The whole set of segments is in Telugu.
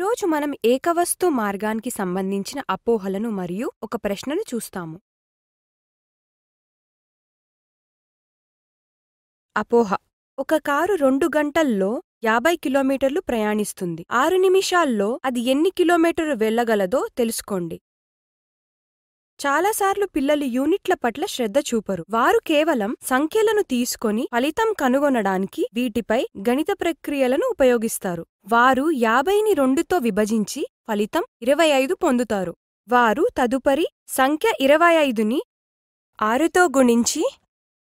ఈరోజు మనం ఏకవస్తు మార్గానికి సంబంధించిన అపోహలను మరియు ఒక ప్రశ్నను చూస్తాము అపోహ ఒక కారు రెండు గంటల్లో యాభై కిలోమీటర్లు ప్రయాణిస్తుంది ఆరు నిమిషాల్లో అది ఎన్ని కిలోమీటర్లు వెళ్ళగలదో తెలుసుకోండి చాలాసార్లు పిల్లలు యూనిట్ల పట్ల శ్రద్ధ చూపరు వారు కేవలం సంఖ్యలను తీసుకొని ఫలితం కనుగొనడానికి వీటిపై గణిత ప్రక్రియలను ఉపయోగిస్తారు వారు యాభైని రెండుతో విభజించి ఫలితం ఇరవై ఐదు పొందుతారు వారు తదుపరి సంఖ్య ఇరవై ఐదుని ఆరుతో గుణించి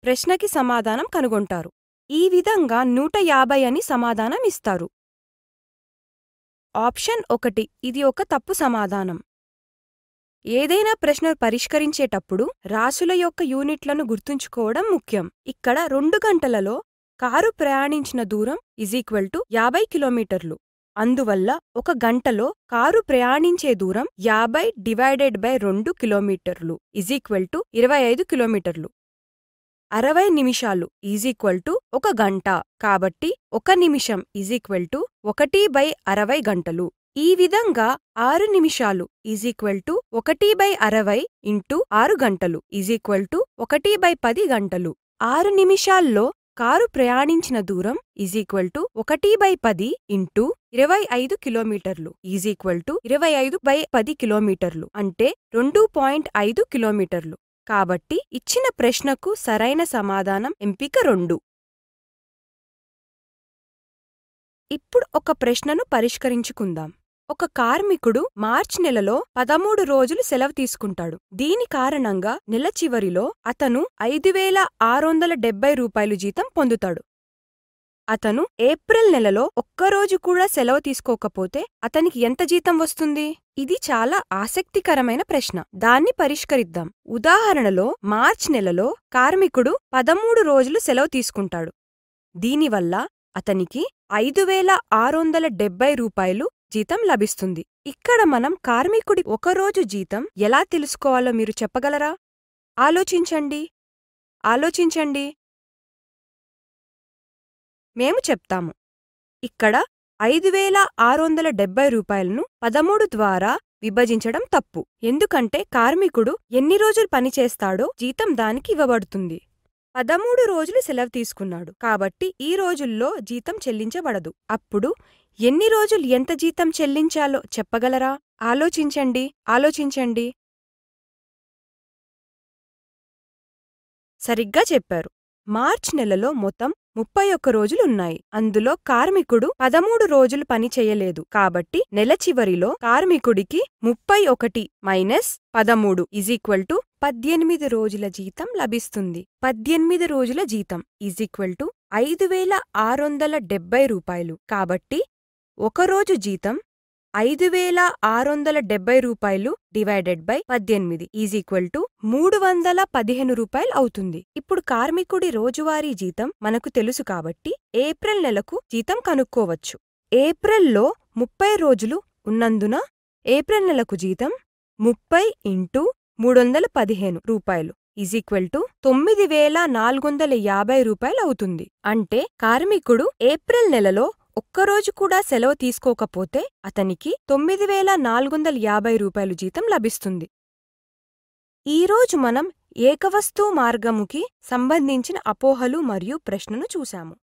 ప్రశ్నకి సమాధానం కనుగొంటారు ఈ విధంగా నూట యాభై అని సమాధానం ఇస్తారు ఆప్షన్ ఒకటి ఇది ఒక తప్పు సమాధానం ఏదైనా ప్రశ్న పరిష్కరించేటప్పుడు రాసుల యొక్క యూనిట్లను గుర్తుంచుకోవడం ముఖ్యం ఇక్కడ రెండు గంటలలో కారు ప్రయాణించిన దూరం ఇజ్ ఈక్వల్ టు యాభై కిలోమీటర్లు అందువల్ల ఒక గంటలో కారు ప్రయాణించే దూరం యాభై డివైడెడ్ బై రెండు కిలోమీటర్లు ఇజ్ ఈక్వల్ టు ఇరవై ఐదు కిలోమీటర్లు అరవై నిమిషాలు ఈజీక్వల్ టు ఒక గంట కాబట్టి ఒక నిమిషం ఈజీక్వల్ టు ఒకటి బై అరవై గంటలు ఈ విధంగా ఆరు నిమిషాలు ఈక్వల్ టు ఒకటి బై అరవై ఇంటూ ఆరు గంటలు ఈక్వల్ టు ఒకటి బై పది గంటలు ఆరు నిమిషాల్లో కారు ప్రయాణించిన దూరం ఈక్వల్ టు ఒకటి బై పది ఇంటూ ఇరవై ఐదు కిలోమీటర్లు ఈక్వల్ టు ఇరవై ఐదు బై పది కిలోమీటర్లు అంటే రెండు పాయింట్ ఐదు కిలోమీటర్లు కాబట్టి ఇచ్చిన ప్రశ్నకు సరైన సమాధానం ఎంపిక రెండు ఇప్పుడు ఒక ప్రశ్నను పరిష్కరించుకుందాం ఒక కార్మికుడు మార్చ్ నెలలో పదమూడు రోజులు సెలవు తీసుకుంటాడు దీని కారణంగా నెల చివరిలో అతను ఐదు వేల ఆరొందల డెబ్బై రూపాయలు జీతం పొందుతాడు అతను ఏప్రిల్ నెలలో ఒక్కరోజు కూడా సెలవు తీసుకోకపోతే అతనికి ఎంత జీతం వస్తుంది ఇది చాలా ఆసక్తికరమైన ప్రశ్న దాన్ని పరిష్కరిద్దాం ఉదాహరణలో మార్చ్ నెలలో కార్మికుడు పదమూడు రోజులు సెలవు తీసుకుంటాడు దీనివల్ల అతనికి ఐదు వేల ఆరు వందల డెబ్బై రూపాయలు జీతం లభిస్తుంది ఇక్కడ మనం కార్మికుడి ఒకరోజు జీతం ఎలా తెలుసుకోవాలో మీరు చెప్పగలరా ఆలోచించండి ఆలోచించండి మేము చెప్తాము ఇక్కడ ఐదు వేల ఆరు వందల డెబ్బై రూపాయలను పదమూడు ద్వారా విభజించడం తప్పు ఎందుకంటే కార్మికుడు ఎన్ని రోజులు పనిచేస్తాడో జీతం దానికి ఇవ్వబడుతుంది పదమూడు రోజులు సెలవు తీసుకున్నాడు కాబట్టి ఈ రోజుల్లో జీతం చెల్లించబడదు అప్పుడు ఎన్ని రోజులు ఎంత జీతం చెల్లించాలో చెప్పగలరా ఆలోచించండి ఆలోచించండి సరిగ్గా చెప్పారు మార్చ్ నెలలో మొత్తం ముప్పై ఒక్క రోజులున్నాయి అందులో కార్మికుడు పదమూడు రోజులు పని చేయలేదు కాబట్టి నెల చివరిలో కార్మికుడికి ముప్పై ఒకటి మైనస్ పదమూడు ఈజ్ ఈక్వల్ టు పద్దెనిమిది రోజుల జీతం లభిస్తుంది పద్దెనిమిది రోజుల జీతం ఈజ్ ఈక్వల్ టు ఐదు వేల ఆరు వందల డెబ్బై రూపాయలు కాబట్టి ఒకరోజు జీతం ఐదు వేల ఆరు వందల డెబ్బై రూపాయలు డివైడెడ్ బై పద్దెనిమిది ఈజ్ ఈక్వల్ టు మూడు వందల పదిహేను రూపాయలు అవుతుంది ఇప్పుడు కార్మికుడి రోజువారీ జీతం మనకు తెలుసు కాబట్టి ఏప్రిల్ నెలకు జీతం కనుక్కోవచ్చు ఏప్రిల్లో ముప్పై రోజులు ఉన్నందున ఏప్రిల్ నెలకు జీతం ముప్పై ఇంటూ మూడు వందల పదిహేను రూపాయలు ఈక్వల్ టు తొమ్మిది వేల నాలుగు వందల యాభై రూపాయలు అవుతుంది అంటే కార్మికుడు ఏప్రిల్ నెలలో ఒక్కరోజు కూడా సెలవు తీసుకోకపోతే అతనికి తొమ్మిది వేల నాలుగొందల యాభై రూపాయలు జీతం లభిస్తుంది ఈరోజు మనం ఏకవస్తు మార్గముకి సంబంధించిన అపోహలు మరియు ప్రశ్నను చూశాము